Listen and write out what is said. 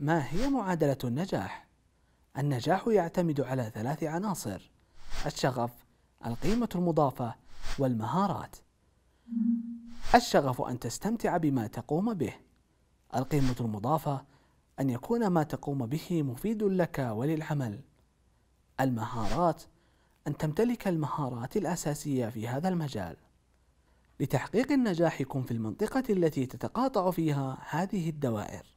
ما هي معادلة النجاح؟ النجاح يعتمد على ثلاث عناصر الشغف القيمة المضافة والمهارات الشغف أن تستمتع بما تقوم به القيمة المضافة أن يكون ما تقوم به مفيد لك وللعمل المهارات أن تمتلك المهارات الأساسية في هذا المجال لتحقيق النجاح كن في المنطقة التي تتقاطع فيها هذه الدوائر